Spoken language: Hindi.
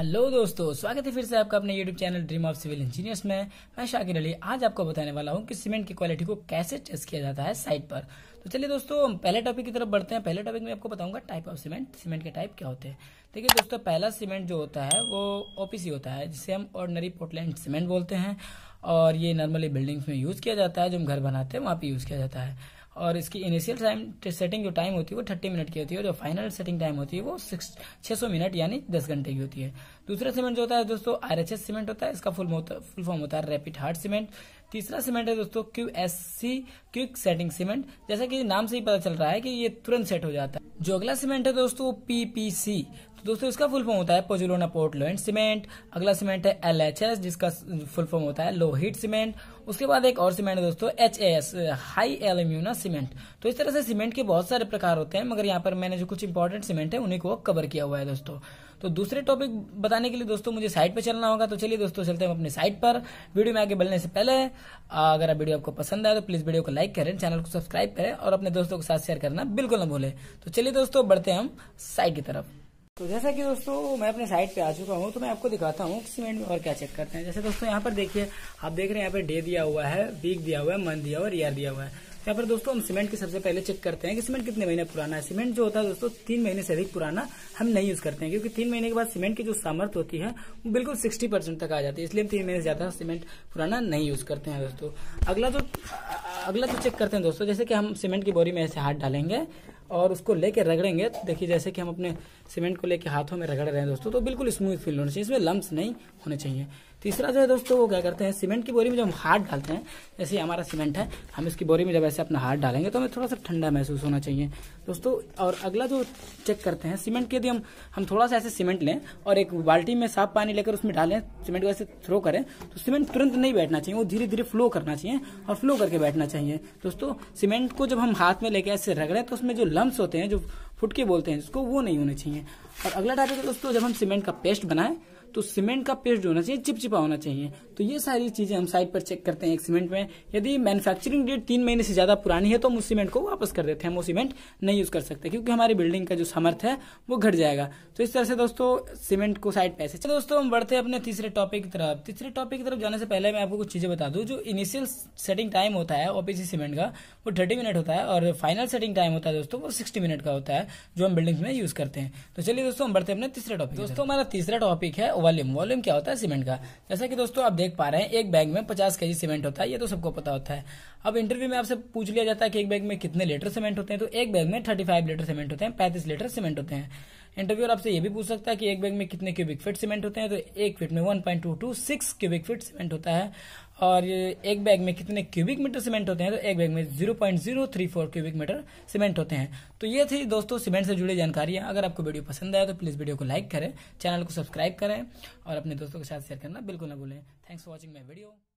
हेलो दोस्तों स्वागत है फिर से आपका अपने YouTube channel dream of civil engineers में मैं शाकिर अली आज आपको बताने वाला हूं कि सीमेंट की क्वालिटी को कैसे टेस्ट किया जाता है साइट पर तो चलिए दोस्तों पहले टॉपिक की तरफ बढ़ते हैं पहले टॉपिक में आपको बताऊंगा टाइप ऑफ सीमेंट सीमेंट के टाइप क्या होते हैं देखिए दोस्तों पहला सीमेंट जो होता है वो ओपीसी होता है जिसे हम ऑर्डनरी पोर्टलैंड सीमेंट बोलते हैं और ये नॉर्मली बिल्डिंग्स में यूज़ किया जाता है जो हम घर बनाते हैं वहाँ पर यूज़ किया जाता है और इसकी इनिशियल टाइम सेटिंग जो टाइम होती है वो थर्टी मिनट की होती है और जो फाइनल सेटिंग टाइम होती है वो सिक्स सौ मिनट यानी दस घंटे की होती है दूसरा सीमेंट जो होता है दोस्तों आर एच एस सीमेंट होता है इसका फुल फुल फॉर्म होता है रैपिड हार्ड सीमेंट तीसरा सीमेंट है दोस्तों Q S C quick setting cement जैसा कि नाम से ही पता चल रहा है कि ये तुरंत सेट हो जाता है जो अगला सीमेंट है दोस्तों पीपीसी तो दोस्तों इसका फुल फॉर्म होता है पोजुलोना पोर्टलैंड सीमेंट अगला सीमेंट है एल एच एस जिसका फुल फॉर्म होता है लो हीट सीमेंट उसके बाद एक और सीमेंट है दोस्तों H A S high alumina cement तो इस तरह से सीमेंट के बहुत सारे प्रकार होते हैं मगर यहाँ पर मैंने जो कुछ इंपॉर्टेंट सीमेंट है उन्हीं को कवर किया हुआ है दोस्तों तो दूसरे टॉपिक बताने के लिए दोस्तों मुझे साइट पर चलना होगा तो चलिए दोस्तों चलते हैं अपने साइट पर वीडियो में आगे बढ़ने से पहले अगर वीडियो आपको पसंद आए तो प्लीज वीडियो को लाइक करें चैनल को सब्सक्राइब करें और अपने दोस्तों के साथ शेयर करना बिल्कुल न भूलें तो चलिए दोस्तों बढ़ते हैं हम साइट की तरफ तो जैसा कि दोस्तों मैं अपने साइट पे आ चुका हूँ तो मैं आपको दिखाता हूँ सीमेंट में और क्या चेक करते हैं जैसे दोस्तों यहाँ पर देखिए आप देख रहे हैं यहाँ पर डे दिया हुआ है वीक दिया हुआ है मंथ दिया हुआ है ईयर दिया हुआ है तो यहाँ पर दोस्तों हम सीमेंट के सबसे पहले चेक करते हैं कि सीमेंट कितने महीने पुराना है सीमेंट जो होता है दोस्तों तीन महीने से अधिक पुराना हम नहीं यूज करते हैं क्योंकि तीन महीने के बाद सीमेंट की जो सामर्थ्य होती है वो बिल्कुल सिक्सटी परसेंट तक आ जाती है इसलिए हम तीन महीने से ज्यादा सीमेंट पुराना नहीं यूज करते हैं दोस्तों अगला जो अगला जो चेक करते हैं दोस्तों जैसे कि हम सीमेंट की बोरी में ऐसे हाथ डालेंगे और उसको लेके रगड़ेंगे तो देखिए जैसे कि हम अपने सीमेंट को लेके हाथों में रगड़ रहे हैं दोस्तों तो बिल्कुल स्मूथ फील होना चाहिए इसमें लम्ब नहीं होने चाहिए तीसरा जो है दोस्तों वो क्या करते हैं सीमेंट की बोरी में जब हम हाथ डालते हैं जैसे हमारा सीमेंट है हम इसकी बोरी में जब ऐसे अपना हाथ डालेंगे तो हमें थोड़ा सा ठंडा महसूस होना चाहिए दोस्तों और अगला जो चेक करते हैं सीमेंट के यदि हम हम थोड़ा सा ऐसे सीमेंट लें और एक बाल्टी में साफ पानी लेकर उसमें डालें सीमेंट को ऐसे थ्रो करें तो सीमेंट तुरंत नहीं बैठना चाहिए वो धीरे धीरे फ्लो करना चाहिए और फ्लो करके बैठना चाहिए दोस्तों सीमेंट को जब हम हाथ में लेकर ऐसे रगड़ें तो उसमें जो लम्ब होते हैं जो फुटके बोलते हैं जिसको वो नहीं होने चाहिए और अगला टॉपिक है दोस्तों जब हम सीमेंट का पेस्ट बनाएं तो सीमेंट का पेस्ट होना चाहिए चिपचिपा होना चाहिए तो ये सारी चीजें हम साइट पर चेक करते हैं एक सीमेंट में यदि मैन्युफैक्चरिंग डेट तीन महीने से ज्यादा पुरानी है तो हम उस सीमेंट को वापस कर देते हैं हम वो सीमेंट नहीं यूज कर सकते क्योंकि हमारी बिल्डिंग का जो समर्थ है वो घट जाएगा तो इस तरह से दोस्तों सीमेंट को साइड पैसे चलो दोस्तों हम बढ़ते हैं अपने तीसरे टॉपिक की तरफ तीसरे टॉपिक की तरफ जाने से पहले मैं आपको कुछ चीजें बता दू जो इनिशियल सेटिंग टाइम होता है ओपीसी सीमेंट का वो थर्टी मिनट होता है और फाइनल सेटिंग टाइम होता है दोस्तों वो सिक्सटी मिनट का होता है जो हम बिल्डिंग में यूज करते हैं तो चलिए दोस्तों हम बढ़ते हैं अपने तीसरे टॉपिक दोस्तों हमारा तीसरा टॉपिक है वॉल्यूम वॉल्यूम क्या होता है सीमेंट का जैसा कि दोस्तों आप देख पा रहे हैं एक बैग में पचास के सीमेंट होता है ये तो सबको पता होता है अब इंटरव्यू में आपसे पूछ लिया जाता है कि एक बैग में कितने लीटर सीमेंट होते हैं तो एक बैग में थर्टी फाइव लीटर सीमेंट होते हैं पैंतीस लीटर सीमेंट होते हैं इंटरव्यूर आपसे यह भी पूछ सकता है कि एक बैग में कितने क्यूबिक फीट सीमेंट होते हैं तो एक फीट में one point two two six cubic feet cement होता है और एक बैग में कितने क्यूबिक मीटर सीमेंट होते हैं तो एक बैग में zero point zero three four cubic metre cement होते हैं तो ये थी दोस्तों सीमेंट से जुड़ी जानकारियां अगर आपको वीडियो पसंद आया तो प्लीज़ वीडियो को लाइक करें चैनल को सब्सक्राइब करें और अपने दोस्तों के साथ शेयर करना बिल्कुल ना भूलें thanks for watching my video